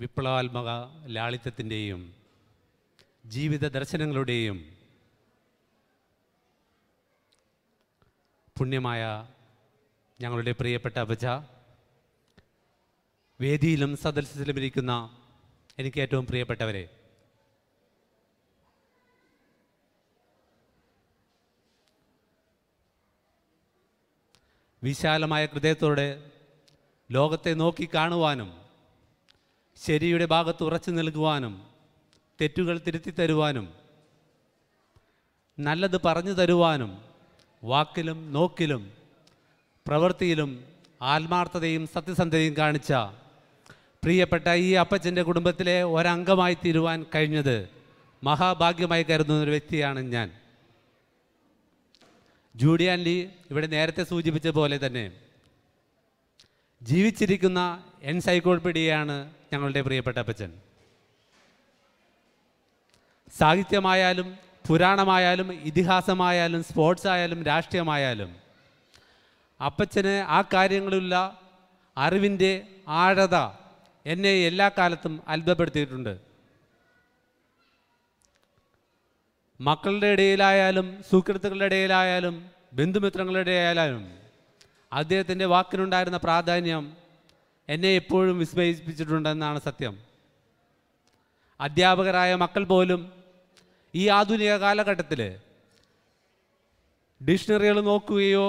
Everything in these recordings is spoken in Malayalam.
വിപ്ലവാത്മക ലാളിത്യത്തിൻ്റെയും ജീവിത ദർശനങ്ങളുടെയും പുണ്യമായ ഞങ്ങളുടെ പ്രിയപ്പെട്ട അബജ വേദിയിലും സദസ്സിലും ഇരിക്കുന്ന എനിക്ക് ഏറ്റവും പ്രിയപ്പെട്ടവരെ വിശാലമായ ഹൃദയത്തോടെ ലോകത്തെ നോക്കി കാണുവാനും ശരിയുടെ ഭാഗത്ത് ഉറച്ചു നൽകുവാനും തെറ്റുകൾ തിരുത്തി തരുവാനും നല്ലത് പറഞ്ഞു തരുവാനും വാക്കിലും നോക്കിലും പ്രവൃത്തിയിലും ആത്മാർത്ഥതയും സത്യസന്ധതയും കാണിച്ച പ്രിയപ്പെട്ട ഈ അപ്പച്ചൻ്റെ കുടുംബത്തിലെ ഒരംഗമായി തീരുവാൻ കഴിഞ്ഞത് മഹാഭാഗ്യമായി കരുതുന്ന ഒരു വ്യക്തിയാണ് ഞാൻ ജൂഡിയാൻ ലീ ഇവിടെ നേരത്തെ സൂചിപ്പിച്ച പോലെ തന്നെ ജീവിച്ചിരിക്കുന്ന എൻസൈക്ലോപീഡിയയാണ് ഞങ്ങളുടെ പ്രിയപ്പെട്ട അപ്പച്ചൻ സാഹിത്യമായാലും പുരാണമായാലും ഇതിഹാസമായാലും സ്പോർട്സ് ആയാലും രാഷ്ട്രീയമായാലും അപ്പച്ചന് ആ കാര്യങ്ങളിലുള്ള അറിവിൻ്റെ ആഴത എന്നെ എല്ലാ കാലത്തും അത്ഭുതപ്പെടുത്തിയിട്ടുണ്ട് മക്കളുടെ ഇടയിലായാലും സുഹൃത്തുക്കളുടെ ഇടയിലായാലും ബന്ധുമിത്രങ്ങളുടെ ഇടയിലായാലും അദ്ദേഹത്തിൻ്റെ വാക്കിനുണ്ടായിരുന്ന പ്രാധാന്യം എന്നെ എപ്പോഴും വിസ്മയിപ്പിച്ചിട്ടുണ്ടെന്നാണ് സത്യം അധ്യാപകരായ മക്കൾ പോലും ഈ ആധുനിക കാലഘട്ടത്തിൽ ഡിക്ഷണറികൾ നോക്കുകയോ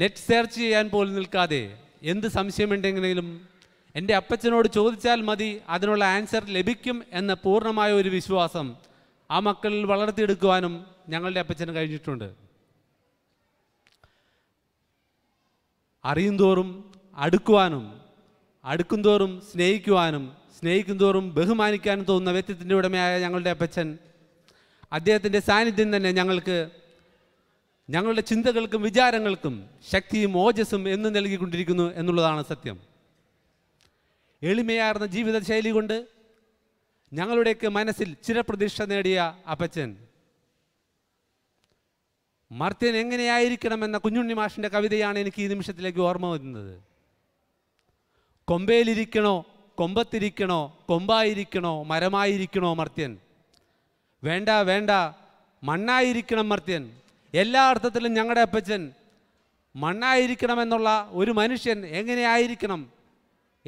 നെറ്റ് സെർച്ച് ചെയ്യാൻ പോലും നിൽക്കാതെ എന്ത് സംശയമുണ്ടെങ്കിലും എൻ്റെ അപ്പച്ചനോട് ചോദിച്ചാൽ മതി അതിനുള്ള ആൻസർ ലഭിക്കും എന്ന പൂർണ്ണമായ ഒരു വിശ്വാസം ആ മക്കളിൽ വളർത്തിയെടുക്കുവാനും ഞങ്ങളുടെ അപ്പച്ചന് കഴിഞ്ഞിട്ടുണ്ട് തോറും അടുക്കുവാനും അടുക്കുംതോറും സ്നേഹിക്കുവാനും സ്നേഹിക്കുംതോറും ബഹുമാനിക്കാനും തോന്നുന്ന വ്യക്തിത്തിൻ്റെ ഉടമയായ ഞങ്ങളുടെ അപ്പച്ചൻ അദ്ദേഹത്തിൻ്റെ സാന്നിധ്യം തന്നെ ഞങ്ങൾക്ക് ഞങ്ങളുടെ ചിന്തകൾക്കും വിചാരങ്ങൾക്കും ശക്തിയും ഓജസ്സും എന്നും നൽകിക്കൊണ്ടിരിക്കുന്നു എന്നുള്ളതാണ് സത്യം എളിമയാർന്ന ജീവിതശൈലി കൊണ്ട് ഞങ്ങളുടെയൊക്കെ മനസ്സിൽ ചിരപ്രതീക്ഷ നേടിയ അപ്പച്ചൻ മർത്യൻ എങ്ങനെയായിരിക്കണമെന്ന കുഞ്ഞുണ്ണി മാഷിൻ്റെ കവിതയാണ് എനിക്ക് ഈ നിമിഷത്തിലേക്ക് ഓർമ്മ വരുന്നത് കൊമ്പയിലിരിക്കണോ കൊമ്പത്തിരിക്കണോ കൊമ്പായിരിക്കണോ മരമായിരിക്കണോ മർത്യൻ വേണ്ട വേണ്ട മണ്ണായിരിക്കണം മർത്യൻ എല്ലാ അർത്ഥത്തിലും ഞങ്ങളുടെ അപ്പച്ചൻ മണ്ണായിരിക്കണമെന്നുള്ള ഒരു മനുഷ്യൻ എങ്ങനെയായിരിക്കണം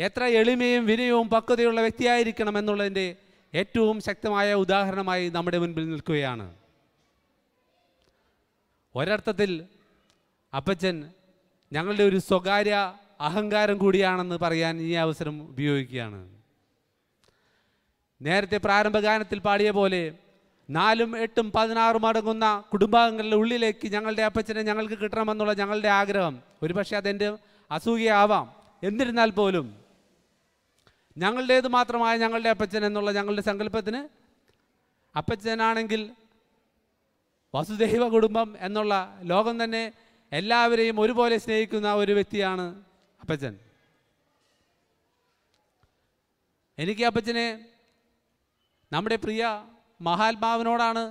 എത്ര എളിമയും വിനയവും പക്വതയുള്ള വ്യക്തിയായിരിക്കണം എന്നുള്ളതിൻ്റെ ഏറ്റവും ശക്തമായ ഉദാഹരണമായി നമ്മുടെ മുൻപിൽ നിൽക്കുകയാണ് ഒരർത്ഥത്തിൽ അപ്പച്ചൻ ഞങ്ങളുടെ ഒരു സ്വകാര്യ അഹങ്കാരം കൂടിയാണെന്ന് പറയാൻ ഈ അവസരം ഉപയോഗിക്കുകയാണ് നേരത്തെ പ്രാരംഭഗാനത്തിൽ പാടിയ പോലെ നാലും എട്ടും പതിനാറും അടങ്ങുന്ന കുടുംബാംഗങ്ങളുടെ ഉള്ളിലേക്ക് ഞങ്ങളുടെ അപ്പച്ചനെ ഞങ്ങൾക്ക് കിട്ടണമെന്നുള്ള ഞങ്ങളുടെ ആഗ്രഹം ഒരുപക്ഷെ അതെൻ്റെ അസൂയയാവാം എന്നിരുന്നാൽ പോലും ഞങ്ങളുടേത് മാത്രമായ ഞങ്ങളുടെ അപ്പച്ചൻ എന്നുള്ള ഞങ്ങളുടെ സങ്കല്പത്തിന് അപ്പച്ചനാണെങ്കിൽ വസുദൈവ കുടുംബം എന്നുള്ള ലോകം തന്നെ എല്ലാവരെയും ഒരുപോലെ സ്നേഹിക്കുന്ന ഒരു വ്യക്തിയാണ് അപ്പച്ചൻ എനിക്ക് അപ്പച്ചനെ നമ്മുടെ പ്രിയ മഹാത്മാവിനോടാണ്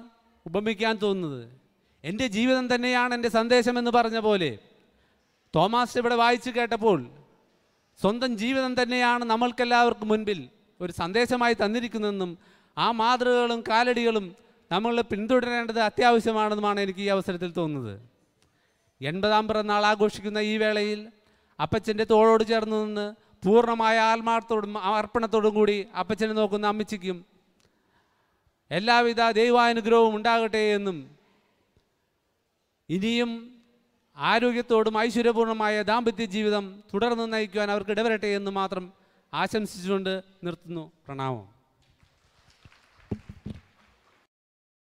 ഉപമിക്കാൻ തോന്നുന്നത് എൻ്റെ ജീവിതം തന്നെയാണ് എൻ്റെ സന്ദേശമെന്ന് പറഞ്ഞ പോലെ തോമാസ് ഇവിടെ വായിച്ചു കേട്ടപ്പോൾ സ്വന്തം ജീവിതം തന്നെയാണ് നമ്മൾക്കെല്ലാവർക്കും മുൻപിൽ ഒരു സന്ദേശമായി തന്നിരിക്കുന്നതെന്നും ആ മാതൃകകളും കാലടികളും നമ്മൾ പിന്തുടരേണ്ടത് അത്യാവശ്യമാണെന്നുമാണ് എനിക്ക് ഈ അവസരത്തിൽ തോന്നുന്നത് എൺപതാം പിറന്നാൾ ആഘോഷിക്കുന്ന ഈ വേളയിൽ അപ്പച്ചൻ്റെ തോളോട് ചേർന്ന് നിന്ന് പൂർണ്ണമായ ആത്മാർത്ഥത്തോടും അർപ്പണത്തോടും കൂടി അപ്പച്ചനെ നോക്കുന്ന അമ്മച്ചിക്കും എല്ലാവിധ ദൈവാനുഗ്രഹവും ഉണ്ടാകട്ടെ എന്നും ഇനിയും ആരോഗ്യത്തോടും ഐശ്വര്യപൂർണമായ ദാമ്പത്യ ജീവിതം തുടർന്ന് നയിക്കുവാൻ അവർക്ക് ഇടവരട്ടെ എന്ന് മാത്രം ആശംസിച്ചുകൊണ്ട് നിർത്തുന്നു പ്രണാമം